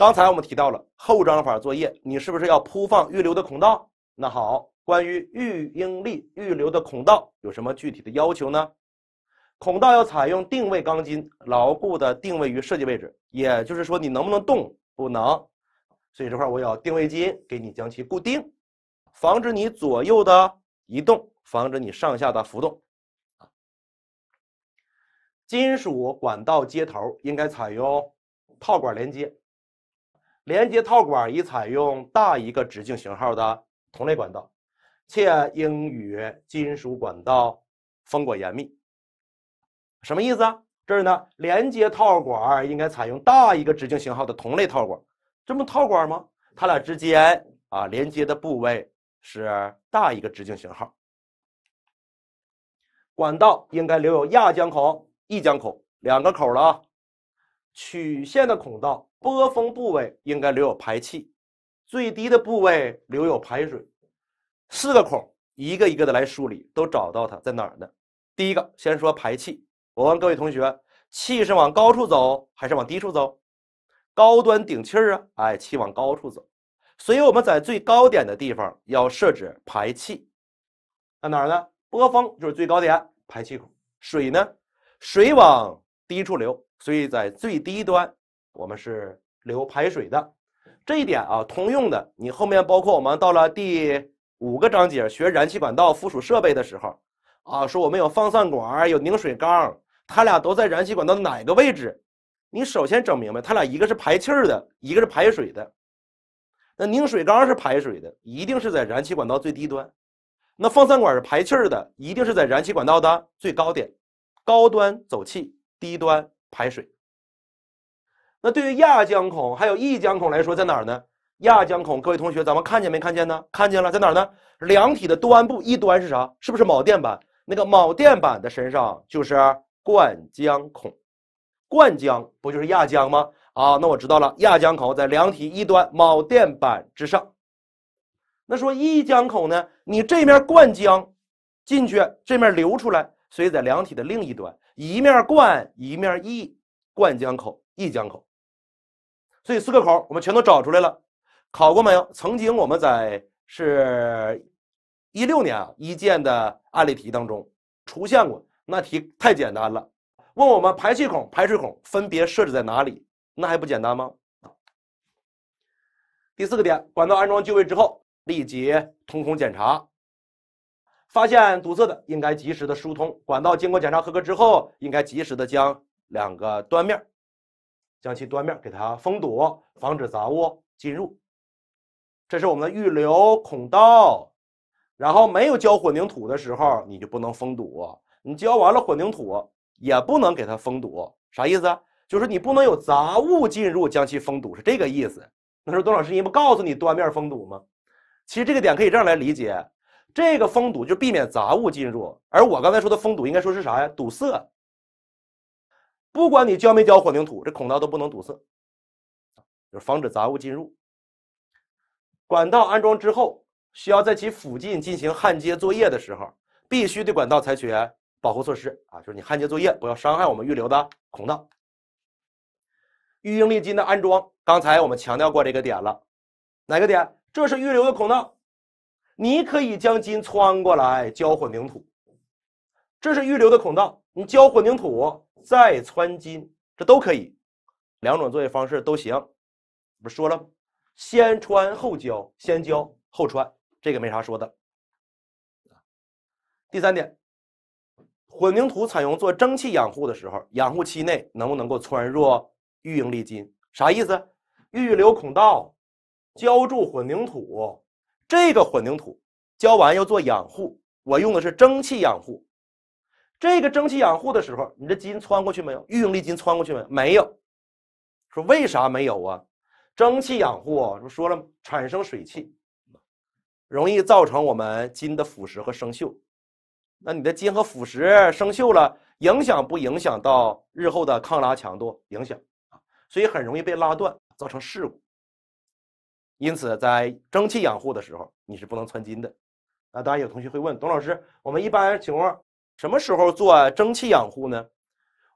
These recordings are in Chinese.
刚才我们提到了后张法作业，你是不是要铺放预留的孔道？那好，关于预应力预留的孔道有什么具体的要求呢？孔道要采用定位钢筋，牢固的定位于设计位置。也就是说，你能不能动？不能。所以这块我要定位筋给你将其固定，防止你左右的移动，防止你上下的浮动。金属管道接头应该采用套管连接。连接套管已采用大一个直径型号的同类管道，且应与金属管道封管严密。什么意思啊？这儿呢，连接套管应该采用大一个直径型号的同类套管，这不套管吗？它俩之间啊连接的部位是大一个直径型号管道，应该留有压浆口、溢浆口两个口了啊。曲线的孔道。波峰部位应该留有排气，最低的部位留有排水，四个孔一个一个的来梳理，都找到它在哪儿呢？第一个先说排气，我问各位同学，气是往高处走还是往低处走？高端顶气儿啊，哎，气往高处走，所以我们在最高点的地方要设置排气，在哪儿呢？波峰就是最高点，排气孔。水呢，水往低处流，所以在最低端。我们是流排水的，这一点啊，通用的。你后面包括我们到了第五个章节学燃气管道附属设备的时候，啊，说我们有放散管，有凝水缸，它俩都在燃气管道哪个位置？你首先整明白，它俩一个是排气儿的，一个是排水的。那凝水缸是排水的，一定是在燃气管道最低端；那放散管是排气儿的，一定是在燃气管道的最高点，高端走气，低端排水。那对于亚江孔还有溢江孔来说，在哪儿呢？亚江孔，各位同学，咱们看见没看见呢？看见了，在哪儿呢？梁体的端部，一端是啥？是不是锚垫板？那个锚垫板的身上就是灌江孔，灌江不就是亚江吗？啊，那我知道了，亚江口在梁体一端锚垫板之上。那说溢江口呢？你这面灌江进去，这面流出来，所以在梁体的另一端，一面灌，一面溢，灌江口，溢江口。所以四个口我们全都找出来了，考过没有？曾经我们在是一六年啊一建的案例题当中出现过，那题太简单了，问我们排气孔、排水孔分别设置在哪里，那还不简单吗？第四个点，管道安装就位之后立即通孔检查，发现堵塞的应该及时的疏通，管道经过检查合格之后，应该及时的将两个端面。将其端面给它封堵，防止杂物进入。这是我们的预留孔道。然后没有浇混凝土的时候，你就不能封堵；你浇完了混凝土，也不能给它封堵。啥意思？就是你不能有杂物进入，将其封堵是这个意思。时说董老师，你不告诉你端面封堵吗？其实这个点可以这样来理解：这个封堵就避免杂物进入，而我刚才说的封堵，应该说是啥呀？堵塞。不管你浇没浇混凝土，这孔道都不能堵塞，就是防止杂物进入。管道安装之后，需要在其附近进行焊接作业的时候，必须对管道采取保护措施啊！就是你焊接作业不要伤害我们预留的孔道。预应力筋的安装，刚才我们强调过这个点了，哪个点？这是预留的孔道，你可以将筋穿过来浇混凝土。这是预留的孔道，你浇混凝土。再穿筋，这都可以，两种作业方式都行。不是说了，吗？先穿后浇，先浇后穿，这个没啥说的。第三点，混凝土采用做蒸汽养护的时候，养护期内能不能够穿入预应力筋？啥意思？预留孔道，浇筑混凝土，这个混凝土浇完要做养护，我用的是蒸汽养护。这个蒸汽养护的时候，你的金穿过去没有？预应力筋穿过去没？没有。说为啥没有啊？蒸汽养护不说了，产生水汽，容易造成我们金的腐蚀和生锈。那你的金和腐蚀生锈了，影响不影响到日后的抗拉强度？影响，所以很容易被拉断，造成事故。因此，在蒸汽养护的时候，你是不能穿金的。那当然，有同学会问，董老师，我们一般情况。什么时候做蒸汽养护呢？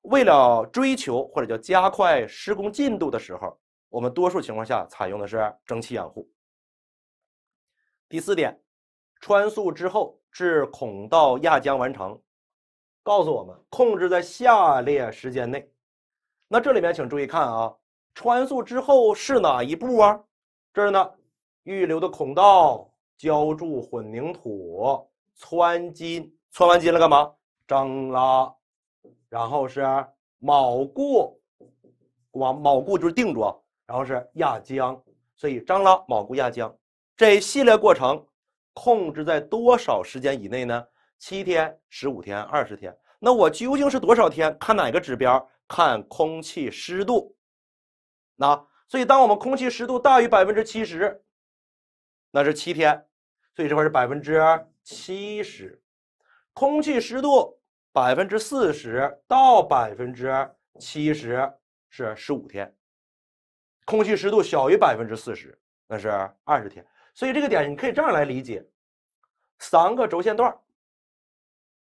为了追求或者叫加快施工进度的时候，我们多数情况下采用的是蒸汽养护。第四点，穿塑之后至孔道压浆完成，告诉我们控制在下列时间内。那这里面请注意看啊，穿塑之后是哪一步啊？这儿呢，预留的孔道浇筑混凝土，穿筋。窜完筋了干嘛？张拉，然后是锚固，往锚固就是定住，然后是压浆，所以张拉、锚固、压浆这一系列过程控制在多少时间以内呢？七天、十五天、二十天。那我究竟是多少天？看哪个指标？看空气湿度。那所以，当我们空气湿度大于百分之七十，那是七天。所以这块是百分之七十。空气湿度百分之四十到百分之七十是十五天，空气湿度小于百分之四十那是二十天，所以这个点你可以这样来理解，三个轴线段，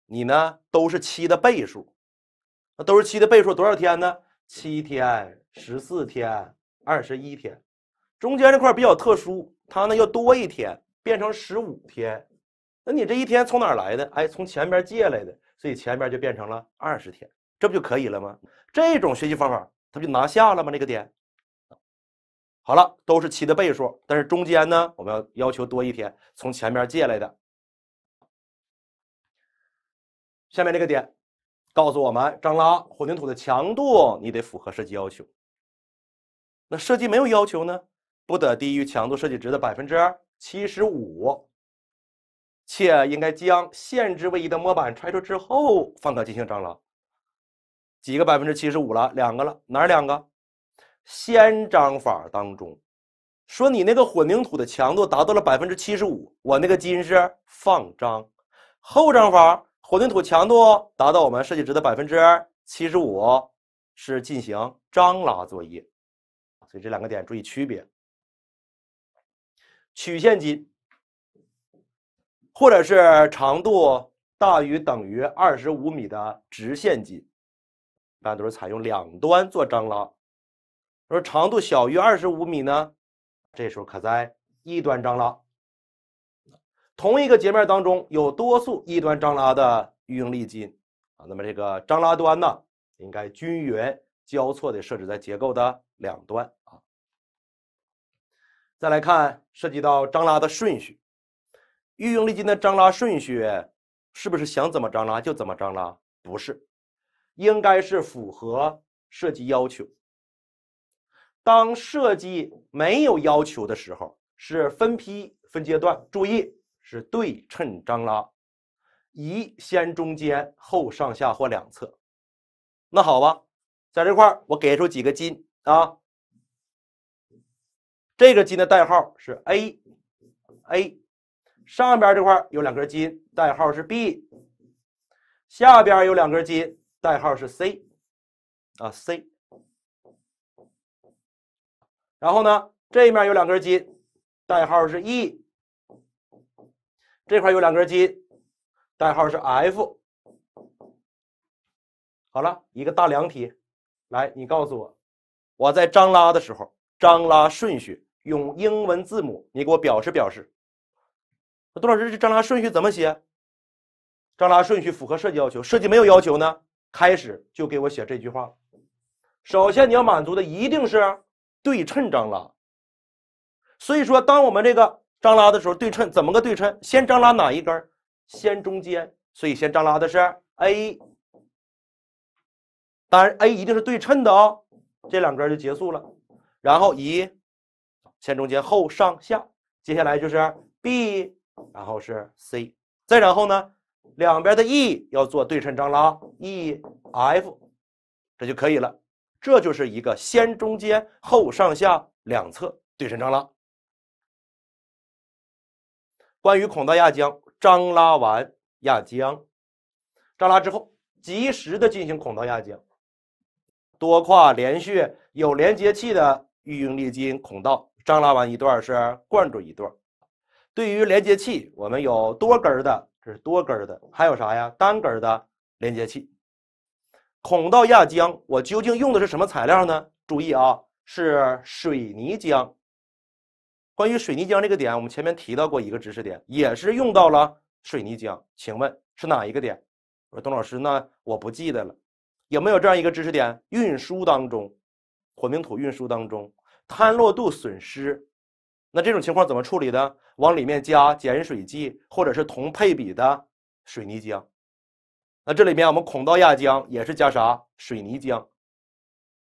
你呢都是七的倍数，那都是七的倍数多少天呢？七天、十四天、二十一天，中间这块比较特殊，它呢又多一天，变成十五天。那你这一天从哪儿来的？哎，从前边借来的，所以前边就变成了二十天，这不就可以了吗？这种学习方法，它不就拿下了吗？这个点，好了，都是七的倍数，但是中间呢，我们要要求多一天，从前边借来的。下面这个点告诉我们：张拉混凝土的强度，你得符合设计要求。那设计没有要求呢？不得低于强度设计值的百分之七十五。且应该将限制位移的模板拆除之后，方可进行张拉。几个百分之七十五了？两个了，哪两个？先张法当中，说你那个混凝土的强度达到了百分之七十五，我那个筋是放张；后张法混凝土强度达到我们设计值的百分之七十五，是进行张拉作业。所以这两个点注意区别。曲线筋。或者是长度大于等于二十五米的直线筋，一般都是采用两端做张拉。而长度小于二十五米呢，这时候可在一端张拉。同一个截面当中有多束一端张拉的预应力筋啊，那么这个张拉端呢，应该均匀交错地设置在结构的两端啊。再来看涉及到张拉的顺序。预应力筋的张拉顺序是不是想怎么张拉就怎么张拉？不是，应该是符合设计要求。当设计没有要求的时候，是分批分阶段。注意，是对称张拉，一先中间后上下或两侧。那好吧，在这块儿我给出几个筋啊，这个金的代号是 A，A。上边这块有两根筋，代号是 B；下边有两根筋，代号是 C，啊 C。然后呢，这面有两根筋，代号是 E；这块有两根筋，代号是 F。好了，一个大梁体，来，你告诉我，我在张拉的时候张拉顺序用英文字母，你给我表示表示。那杜老师，这张拉顺序怎么写？张拉顺序符合设计要求，设计没有要求呢。开始就给我写这句话。首先你要满足的一定是对称张拉。所以说，当我们这个张拉的时候，对称怎么个对称？先张拉哪一根？先中间，所以先张拉的是 A。当然 A 一定是对称的哦，这两根就结束了。然后以先中间后上下，接下来就是 B。然后是 C，再然后呢，两边的 E 要做对称张拉，EF，这就可以了。这就是一个先中间后上下两侧对称张拉。关于孔道压浆，张拉完压浆，张拉之后及时的进行孔道压浆。多跨连续有连接器的预应力筋孔道，张拉完一段是灌注一段。对于连接器，我们有多根的，这是多根的，还有啥呀？单根的连接器。孔道压浆，我究竟用的是什么材料呢？注意啊，是水泥浆。关于水泥浆这个点，我们前面提到过一个知识点，也是用到了水泥浆。请问是哪一个点？我说，董老师，那我不记得了。有没有这样一个知识点？运输当中，混凝土运输当中，坍落度损失。那这种情况怎么处理呢？往里面加减水剂，或者是同配比的水泥浆。那这里面我们孔道压浆也是加啥水泥浆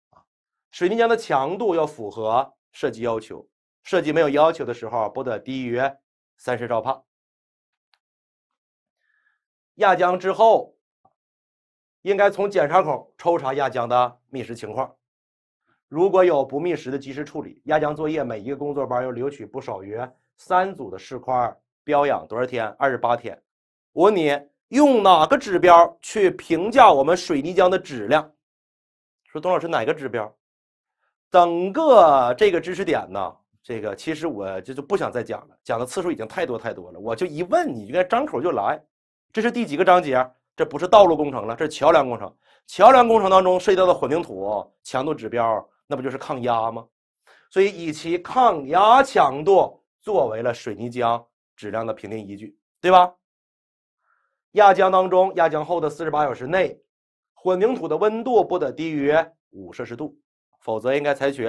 啊？水泥浆的强度要符合设计要求，设计没有要求的时候不得低于三十兆帕。压浆之后，应该从检查口抽查压浆的密实情况。如果有不密实的，及时处理压浆作业。每一个工作班要留取不少于三组的试块标养多少天？二十八天。我问你，用哪个指标去评价我们水泥浆的质量？说，董老师哪个指标？整个这个知识点呢？这个其实我就就不想再讲了，讲的次数已经太多太多了。我就一问你，应该张口就来。这是第几个章节？这不是道路工程了，这是桥梁工程。桥梁工程当中涉及到的混凝土强度指标。那不就是抗压吗？所以以其抗压强度作为了水泥浆质量的评定依据，对吧？压浆当中，压浆后的四十八小时内，混凝土的温度不得低于五摄氏度，否则应该采取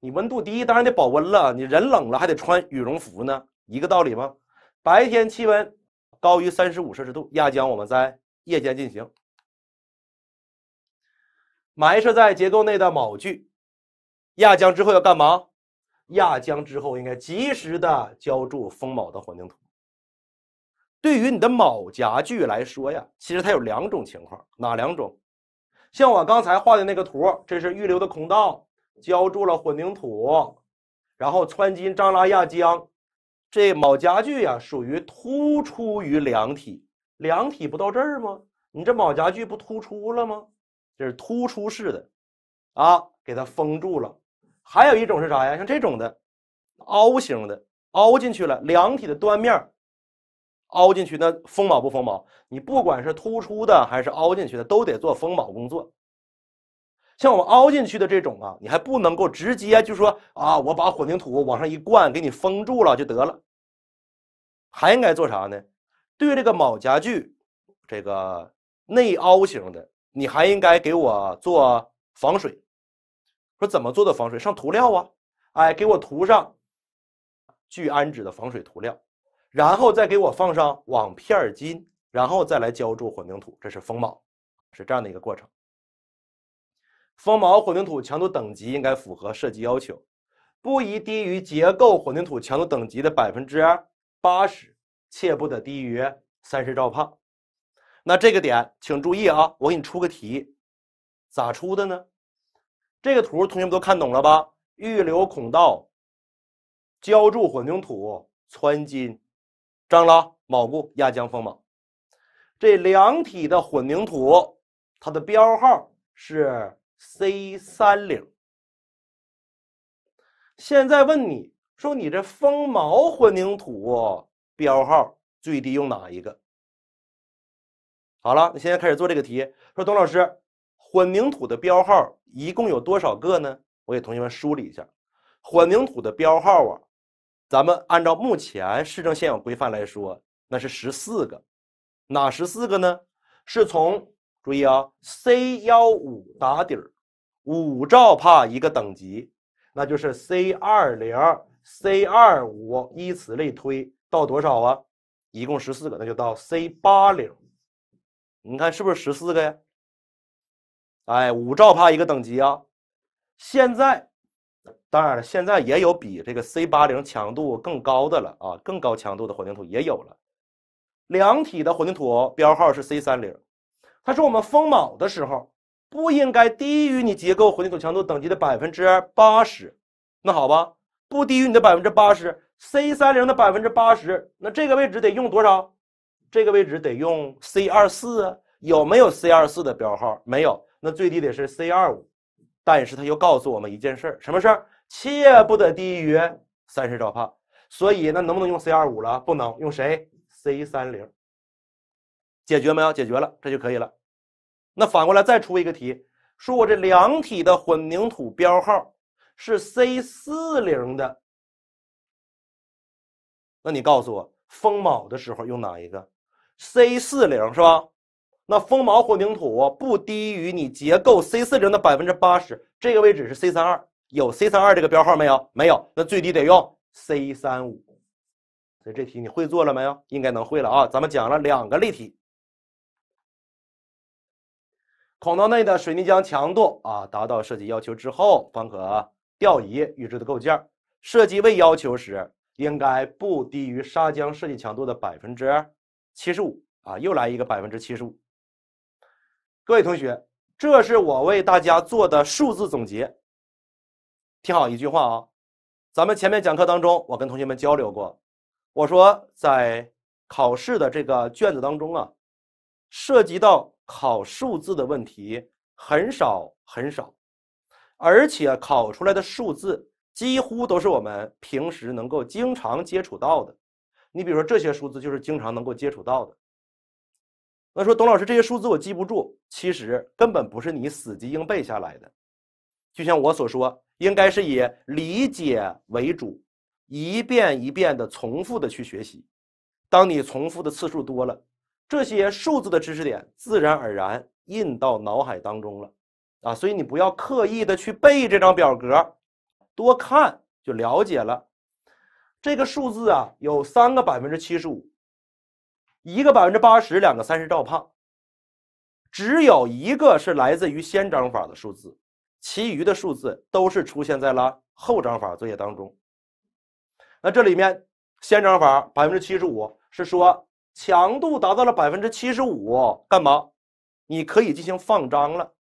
你温度低，当然得保温了，你人冷了还得穿羽绒服呢，一个道理吗？白天气温高于三十五摄氏度，压浆我们在夜间进行。埋设在结构内的锚具。压浆之后要干嘛？压浆之后应该及时的浇筑封锚的混凝土。对于你的锚夹具来说呀，其实它有两种情况，哪两种？像我刚才画的那个图，这是预留的孔道，浇筑了混凝土，然后穿筋张拉压浆。这锚夹具呀，属于突出于梁体，梁体不到这儿吗？你这锚夹具不突出了吗？这是突出式的，啊，给它封住了。还有一种是啥呀？像这种的，凹形的，凹进去了，梁体的端面凹进去，那封锚不封锚？你不管是突出的还是凹进去的，都得做封锚工作。像我凹进去的这种啊，你还不能够直接就说啊，我把混凝土往上一灌，给你封住了就得了。还应该做啥呢？对这个锚夹具，这个内凹型的，你还应该给我做防水。说怎么做的防水？上涂料啊，哎，给我涂上聚氨酯的防水涂料，然后再给我放上网片儿筋，然后再来浇筑混凝土，这是封锚，是这样的一个过程。封锚混凝土强度等级应该符合设计要求，不宜低于结构混凝土强度等级的百分之八十，切不得低于三十兆帕。那这个点，请注意啊，我给你出个题，咋出的呢？这个图同学们都看懂了吧？预留孔道，浇筑混凝土，穿筋，张拉锚固，压浆封锚。这两体的混凝土它的标号是 C 三零。现在问你说，你这封锚混凝土标号最低用哪一个？好了，你现在开始做这个题。说，董老师，混凝土的标号。一共有多少个呢？我给同学们梳理一下，混凝土的标号啊，咱们按照目前市政现有规范来说，那是十四个，哪十四个呢？是从注意啊，C 幺五打底儿，五兆帕一个等级，那就是 C 二零、C 二五，依此类推到多少啊？一共十四个，那就到 C 八零，你看是不是十四个呀？哎，五兆帕一个等级啊！现在，当然了，现在也有比这个 C 八零强度更高的了啊，更高强度的混凝土也有了。梁体的混凝土标号是 C 三零，它是我们封锚的时候不应该低于你结构混凝土强度等级的百分之八十。那好吧，不低于你的百分之八十，C 三零的百分之八十，那这个位置得用多少？这个位置得用 C 二四啊？有没有 C 二四的标号？没有。那最低得是 C 二五，但是他又告诉我们一件事儿，什么事儿？切不得低于三十兆帕，所以那能不能用 C 二五了？不能用谁？C 三零。解决没有？解决了，这就可以了。那反过来再出一个题，说我这两体的混凝土标号是 C 四零的，那你告诉我封锚的时候用哪一个？C 四零是吧？那锋毛混凝土不低于你结构 C 四零的百分之八十，这个位置是 C 三二，有 C 三二这个标号没有？没有，那最低得用 C 三五。所以这题你会做了没有？应该能会了啊！咱们讲了两个例题。孔道内的水泥浆强度啊达到设计要求之后，方可吊移预制的构件设计未要求时，应该不低于砂浆设计强度的百分之七十五啊！又来一个百分之七十五。各位同学，这是我为大家做的数字总结。听好一句话啊，咱们前面讲课当中，我跟同学们交流过，我说在考试的这个卷子当中啊，涉及到考数字的问题很少很少，而且考出来的数字几乎都是我们平时能够经常接触到的。你比如说这些数字就是经常能够接触到的。那说董老师，这些数字我记不住，其实根本不是你死记硬背下来的。就像我所说，应该是以理解为主，一遍一遍的重复的去学习。当你重复的次数多了，这些数字的知识点自然而然印到脑海当中了。啊，所以你不要刻意的去背这张表格，多看就了解了。这个数字啊，有三个百分之七十五。一个百分之八十，两个三十兆帕，只有一个是来自于先张法的数字，其余的数字都是出现在了后张法作业当中。那这里面，先张法百分之七十五是说强度达到了百分之七十五，干嘛？你可以进行放张了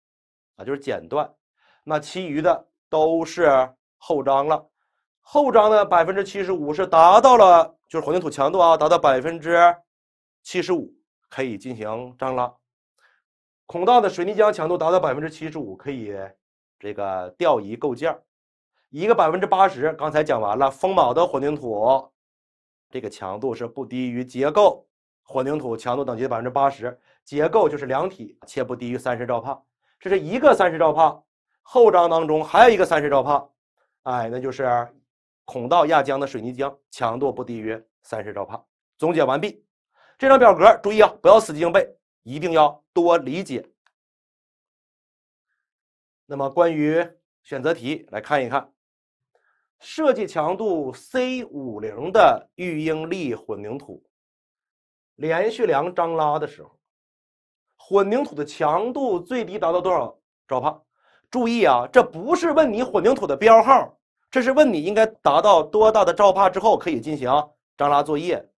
啊，就是剪断。那其余的都是后张了，后张的百分之七十五是达到了，就是混凝土强度啊，达到百分之。七十五可以进行张拉，孔道的水泥浆强度达到百分之七十五，可以这个调移构件儿。一个百分之八十，刚才讲完了，封锚的混凝土这个强度是不低于结构混凝土强度等级的百分之八十，结构就是梁体，且不低于三十兆帕。这是一个三十兆帕，后章当中还有一个三十兆帕，哎，那就是孔道压浆的水泥浆强度不低于三十兆帕。总结完毕。这张表格，注意啊，不要死记硬背，一定要多理解。那么，关于选择题来看一看，设计强度 C50 的预应力混凝土连续梁张拉的时候，混凝土的强度最低达到多少兆帕？注意啊，这不是问你混凝土的标号，这是问你应该达到多大的兆帕之后可以进行张拉作业。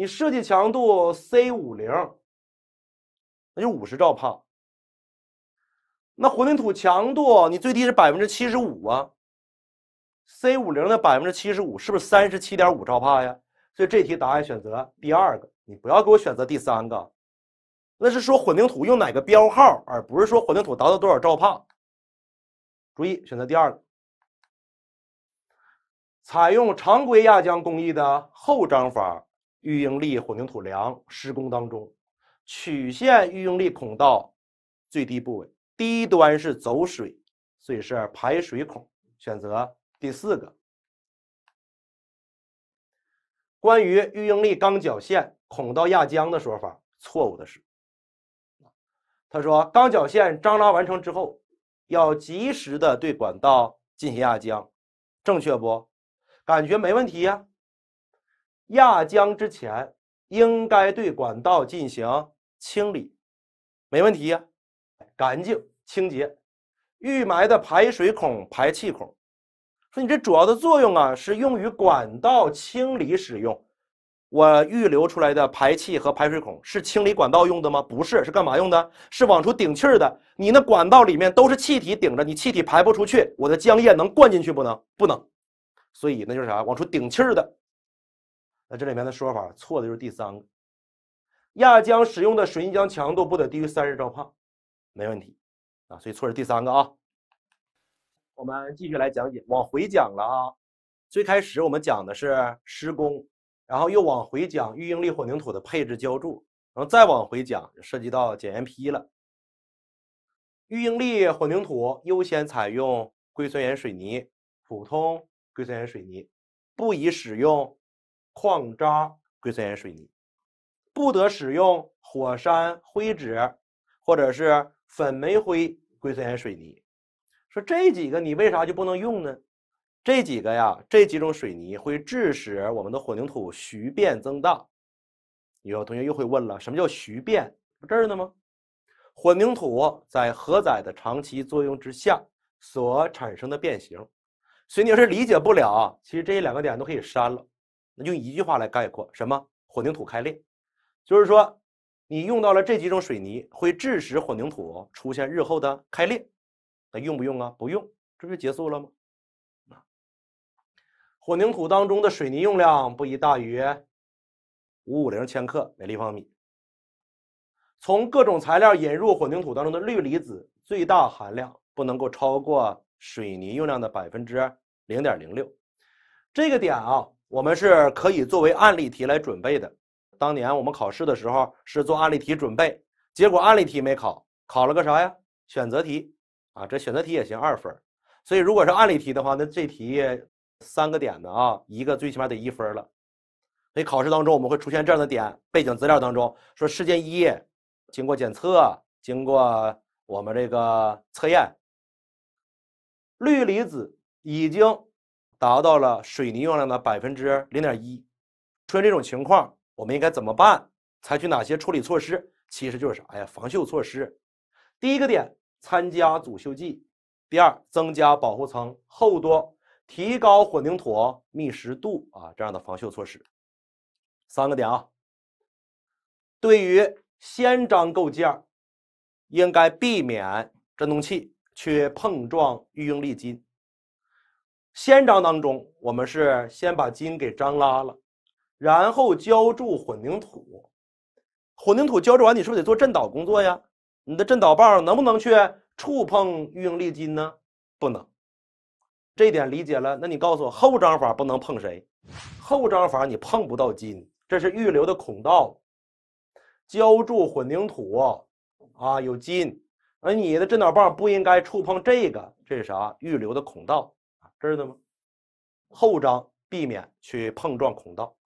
你设计强度 C 五零，那就五十兆帕。那混凝土强度你最低是百分之七十五啊，C 五零的百分之七十五是不是三十七点五兆帕呀？所以这题答案选择第二个，你不要给我选择第三个，那是说混凝土用哪个标号，而不是说混凝土达到多少兆帕。注意选择第二个，采用常规压浆工艺的后张法。预应力混凝土梁施工当中，曲线预应力孔道最低部位，低端是走水，所以是排水孔，选择第四个。关于预应力钢绞线孔道压浆的说法，错误的是，他说钢绞线张拉完成之后，要及时的对管道进行压浆，正确不？感觉没问题呀。压浆之前应该对管道进行清理，没问题呀，干净清洁。预埋的排水孔、排气孔，说你这主要的作用啊是用于管道清理使用。我预留出来的排气和排水孔是清理管道用的吗？不是，是干嘛用的？是往出顶气儿的。你那管道里面都是气体顶着，你气体排不出去，我的浆液能灌进去不能？不能，所以那就是啥？往出顶气儿的。那这里面的说法错的就是第三个，压浆使用的水泥浆强度不得低于三十兆帕，没问题啊，所以错是第三个啊。我们继续来讲解，往回讲了啊，最开始我们讲的是施工，然后又往回讲预应力混凝土的配置、浇筑，然后再往回讲就涉及到检验批了。预应力混凝土优先采用硅酸盐水泥、普通硅酸盐水泥，不宜使用。矿渣硅酸盐水泥不得使用火山灰质或者是粉煤灰硅酸盐水泥。说这几个你为啥就不能用呢？这几个呀，这几种水泥会致使我们的混凝土徐变增大。有同学又会问了，什么叫徐变？不这儿呢吗？混凝土在荷载的长期作用之下所产生的变形。所以你要是理解不了，其实这两个点都可以删了。用一句话来概括什么？混凝土开裂，就是说，你用到了这几种水泥，会致使混凝土出现日后的开裂。那用不用啊？不用，这不就结束了吗？啊，混凝土当中的水泥用量不宜大于五五零千克每立方米。从各种材料引入混凝土当中的氯离子最大含量不能够超过水泥用量的百分之零点零六。这个点啊。我们是可以作为案例题来准备的。当年我们考试的时候是做案例题准备，结果案例题没考，考了个啥呀？选择题啊，这选择题也行二分。所以如果是案例题的话，那这题三个点的啊，一个最起码得一分了。所以考试当中我们会出现这样的点：背景资料当中说事件一，经过检测，经过我们这个测验，氯离子已经。达到了水泥用量的百分之零点一，出现这种情况，我们应该怎么办？采取哪些处理措施？其实就是啥呀？防锈措施。第一个点，参加阻锈剂；第二，增加保护层厚度，提高混凝土密实度啊，这样的防锈措施。三个点啊。对于先张构件，应该避免振动器去碰撞预应力筋。先章当中，我们是先把筋给张拉了，然后浇筑混凝土。混凝土浇筑完，你是不是得做振捣工作呀？你的振捣棒能不能去触碰预应力筋呢？不能，这点理解了。那你告诉我，后张法不能碰谁？后张法你碰不到筋，这是预留的孔道。浇筑混凝土啊，有筋，而你的振捣棒不应该触碰这个，这是啥？预留的孔道。知道吗？后张避免去碰撞孔道。